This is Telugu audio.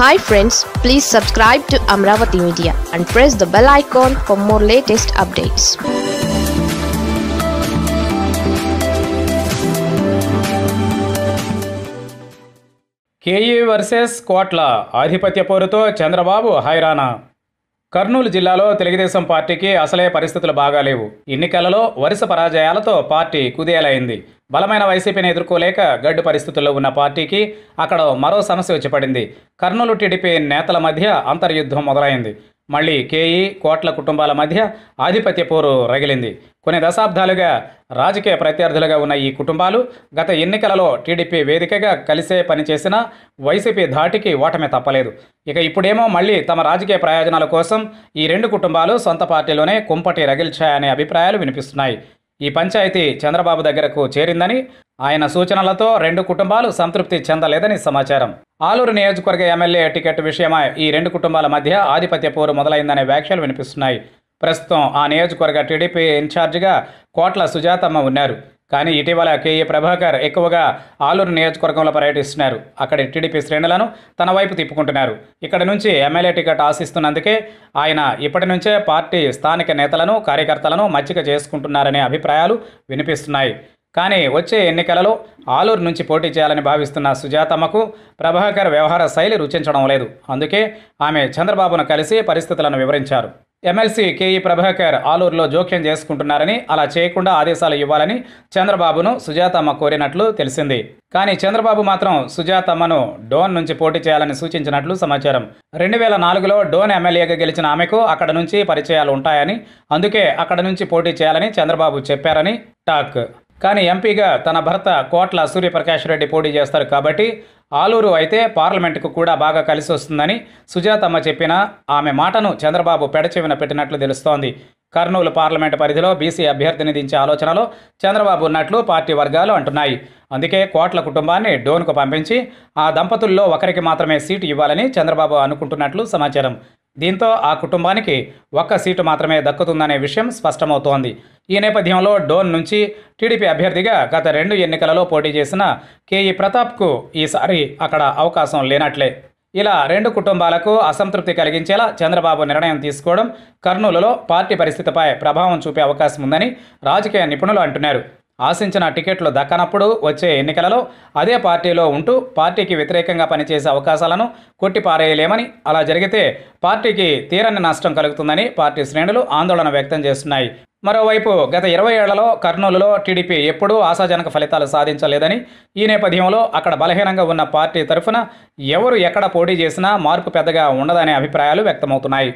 hi friends please subscribe to Amaravati media and press the bell icon for more latest updates KE versus Kotla ఆధిపత్య పోరుతో చంద్రబాబు హైరానా కర్నూలు జిల్లాలో తెలుగుదేశం పార్టీకి అసలే పరిస్థితులు బాగాలేవు ఎన్నికలలో వరుస పరాజయాలతో పార్టీ కుదేలైంది బలమైన వైసీపీని ఎదుర్కోలేక గడ్డు పరిస్థితుల్లో ఉన్న పార్టీకి అక్కడ మరో సమస్య వచ్చిపడింది కర్నూలు టీడీపీ నేతల మధ్య అంతర్యుద్ధం మొదలైంది మళ్ళీ కేఈ కోట్ల కుటుంబాల మధ్య ఆధిపత్య పోరు రగిలింది కొన్ని దశాబ్దాలుగా రాజకీయ ప్రత్యర్థులుగా ఉన్న ఈ కుటుంబాలు గత ఎన్నికలలో టీడీపీ వేదికగా కలిసే పనిచేసిన వైసీపీ ధాటికి ఓటమి తప్పలేదు ఇక ఇప్పుడేమో మళ్ళీ తమ రాజకీయ ప్రయోజనాల కోసం ఈ రెండు కుటుంబాలు సొంత పార్టీలోనే కుంపటి రగిల్చాయనే అభిప్రాయాలు వినిపిస్తున్నాయి ఈ పంచాయతీ చంద్రబాబు దగ్గరకు చేరిందని ఆయన సూచనలతో రెండు కుటుంబాలు సంతృప్తి చెందలేదని సమాచారం ఆలూరు నియోజకవర్గ ఎమ్మెల్యే టికెట్ విషయమై ఈ రెండు కుటుంబాల మధ్య ఆధిపత్య పోరు మొదలైందనే వ్యాఖ్యలు వినిపిస్తున్నాయి ప్రస్తుతం ఆ నియోజకవర్గ టీడీపీ ఇన్ఛార్జిగా కోట్ల సుజాతమ్మ ఉన్నారు కానీ ఇటీవల కేఏ ప్రభాకర్ ఎక్కువగా ఆలూరు నియోజకవర్గంలో పర్యటిస్తున్నారు అక్కడి టీడీపీ శ్రేణులను తన వైపు తిప్పుకుంటున్నారు ఇక్కడ నుంచి ఎమ్మెల్యే టికెట్ ఆశిస్తున్నందుకే ఆయన ఇప్పటి నుంచే పార్టీ స్థానిక నేతలను కార్యకర్తలను మచ్చిక చేసుకుంటున్నారనే అభిప్రాయాలు వినిపిస్తున్నాయి కానీ వచ్చే ఎన్నికలలో ఆలూరు నుంచి పోటీ చేయాలని భావిస్తున్న సుజాతమ్మకు ప్రభాకర్ వ్యవహార శైలి రుచించడం లేదు అందుకే ఆమె చంద్రబాబును కలిసి పరిస్థితులను వివరించారు ఎమ్మెల్సీ కేఈ ప్రభాకర్ ఆలూరులో జోక్యం చేసుకుంటున్నారని అలా చేయకుండా ఆదేశాలు ఇవ్వాలని చంద్రబాబును సుజాతమ్మ కోరినట్లు తెలిసింది కానీ చంద్రబాబు మాత్రం సుజాతమ్మను డోన్ నుంచి పోటీ చేయాలని సూచించినట్లు సమాచారం రెండు వేల నాలుగులో డోన్ ఎమ్మెల్యేగా గెలిచిన ఆమెకు అక్కడ నుంచి పరిచయాలు ఉంటాయని అందుకే అక్కడ నుంచి పోటీ చేయాలని చంద్రబాబు చెప్పారని టాక్ కానీ ఎంపీగా తన భర్త కోట్ల సూర్యప్రకాష్ రెడ్డి పోటీ చేస్తారు కాబట్టి ఆలూరు అయితే పార్లమెంటుకు కూడా బాగా కలిసి వస్తుందని సుజాతమ్మ చెప్పిన ఆమె మాటను చంద్రబాబు పెడచెవిన పెట్టినట్లు తెలుస్తోంది కర్నూలు పార్లమెంటు పరిధిలో బీసీ అభ్యర్థిని దించే ఆలోచనలో చంద్రబాబు ఉన్నట్లు పార్టీ వర్గాలు అంటున్నాయి అందుకే కోట్ల కుటుంబాన్ని డోన్కు పంపించి ఆ దంపతుల్లో ఒకరికి మాత్రమే సీటు ఇవ్వాలని చంద్రబాబు అనుకుంటున్నట్లు సమాచారం దీంతో ఆ కుటుంబానికి ఒక్క సీటు మాత్రమే దక్కుతుందనే విషయం స్పష్టమవుతోంది ఈ నేపథ్యంలో డోన్ నుంచి టీడీపీ అభ్యర్థిగా గత రెండు ఎన్నికలలో పోటీ చేసిన కేఈ ప్రతాప్కు ఈసారి అక్కడ అవకాశం లేనట్లే ఇలా రెండు కుటుంబాలకు అసంతృప్తి కలిగించేలా చంద్రబాబు నిర్ణయం తీసుకోవడం కర్నూలులో పార్టీ పరిస్థితిపై ప్రభావం చూపే అవకాశం ఉందని రాజకీయ నిపుణులు అంటున్నారు ఆశించిన టికెట్లు దక్కనప్పుడు వచ్చే ఎన్నికలలో అదే పార్టీలో ఉంటూ పార్టీకి వ్యతిరేకంగా పనిచేసే అవకాశాలను కొట్టిపారేయలేమని అలా జరిగితే పార్టీకి తీరని నష్టం కలుగుతుందని పార్టీ శ్రేణులు ఆందోళన వ్యక్తం చేస్తున్నాయి మరోవైపు గత ఇరవై ఏళ్లలో కర్నూలులో టీడీపీ ఎప్పుడూ ఆశాజనక ఫలితాలు సాధించలేదని ఈ నేపథ్యంలో అక్కడ బలహీనంగా ఉన్న పార్టీ తరఫున ఎవరు ఎక్కడ పోటీ చేసినా మార్పు పెద్దగా ఉండదనే అభిప్రాయాలు వ్యక్తమవుతున్నాయి